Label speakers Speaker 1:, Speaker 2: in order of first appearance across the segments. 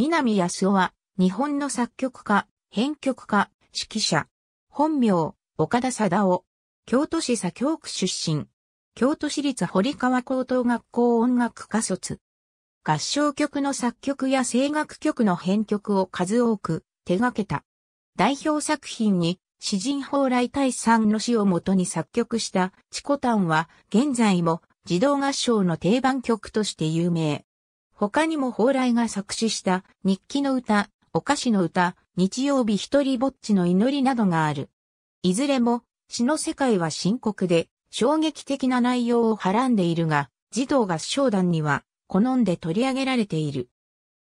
Speaker 1: 南康夫は、日本の作曲家、編曲家、指揮者。本名、
Speaker 2: 岡田貞夫。京都市左京区出身。京都市立堀川高等学校音楽科卒。合唱曲の作曲や声楽曲の編曲を数多く手掛けた。代表作品に、詩人蓬莱大さんの詩をもとに作曲した、チコタンは、現在も、児童合唱の定番曲として有名。他にも蓬莱が作詞した日記の歌、お菓子の歌、日曜日一人ぼっちの祈りなどがある。いずれも、詩の世界は深刻で、衝撃的な内容をはらんでいるが、児童合唱団には、好んで取り上げられている。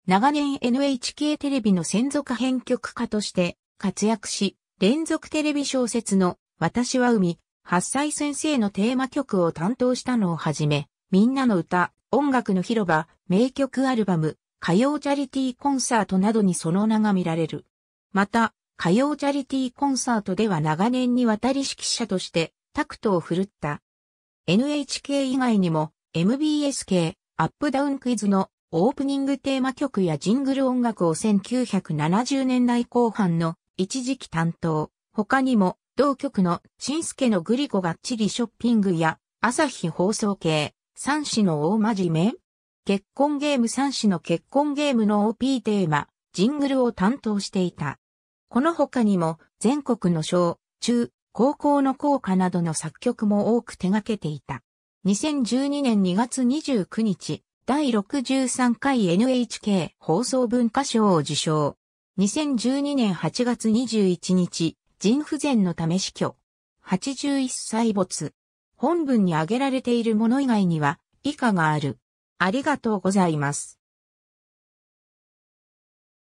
Speaker 2: 長年 NHK テレビの専属編曲家として活躍し、連続テレビ小説の私は海、八歳先生のテーマ曲を担当したのをはじめ、みんなの歌、音楽の広場、名曲アルバム、歌謡チャリティーコンサートなどにその名が見られる。また、歌謡チャリティーコンサートでは長年にわたり指揮者としてタクトを振るった。NHK 以外にも MBS 系アップダウンクイズのオープニングテーマ曲やジングル音楽を1970年代後半の一時期担当。他にも同局の新助のグリコがっちりショッピングや朝日放送系三子の大真面目結婚ゲーム三子の結婚ゲームの OP テーマ、ジングルを担当していた。この他にも全国の小、中、高校の校歌などの作曲も多く手掛けていた。2012年2月29日、第63回 NHK 放送文化賞を受賞。2012年8月21日、人不全のため死去。81歳没。本文に挙げられているもの以外には
Speaker 1: 以下がある。ありがとうございます。